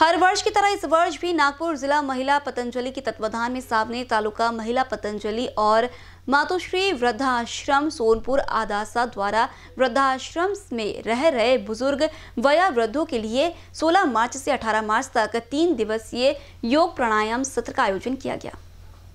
हर वर्ष की तरह इस वर्ष भी नागपुर जिला महिला पतंजलि के तत्वाधान में सामने तालुका महिला पतंजलि और मातोश्री वृद्धाश्रम सोनपुर आदासा द्वारा वृद्धाश्रम में रह रहे बुजुर्ग वया वृद्धों के लिए 16 मार्च से 18 मार्च तक तीन दिवसीय योग प्राणायाम सत्र का आयोजन किया गया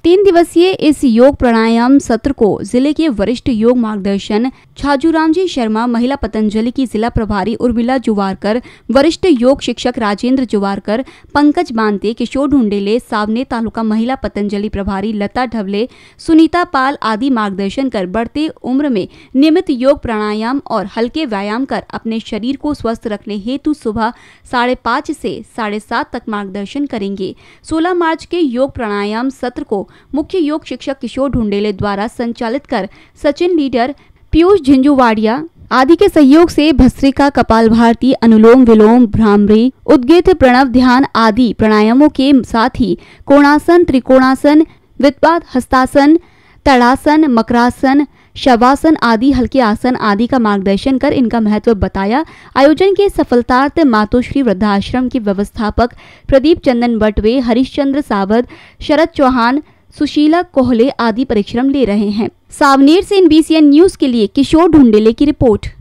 तीन दिवसीय इस योग प्राणायाम सत्र को जिले के वरिष्ठ योग मार्गदर्शन छाजू जी शर्मा महिला पतंजलि की जिला प्रभारी उर्मिला जुवारकर वरिष्ठ योग शिक्षक राजेंद्र जुवारकर पंकज बांते किशोर ढूंढेले सावने तालुका महिला पतंजलि प्रभारी लता ढवले सुनीता पाल आदि मार्गदर्शन कर बढ़ते उम्र में नियमित योग प्राणायाम और हल्के व्यायाम कर अपने शरीर को स्वस्थ रखने हेतु सुबह साढ़े पाँच से साढ़े सात तक मार्गदर्शन करेंगे सोलह मार्च के योग प्राणायाम सत्र को मुख्य योग शिक्षक किशोर ढूंढेले द्वारा संचालित कर सचिन लीडर पीयूष झिंझुवाड़िया आदि के सहयोग से भस्त्रिका कपाल भारती अनुलोम विलोम भ्रामरी उद्गित प्रणव ध्यान आदि प्राणायामों के साथ ही कोणासन त्रिकोणासन वित्पात हस्तासन तड़ासन मकरासन शवासन आदि हल्के आसन आदि का मार्गदर्शन कर इनका महत्व बताया आयोजन के सफलतार्थ मातोश्री वृद्धाश्रम के व्यवस्थापक प्रदीप चंदन बटवे हरिश्चंद्र सावध शरद चौहान सुशीला कोहले आदि परिश्रम ले रहे हैं सावनेर से एन न्यूज के लिए किशोर ढूंढेले की रिपोर्ट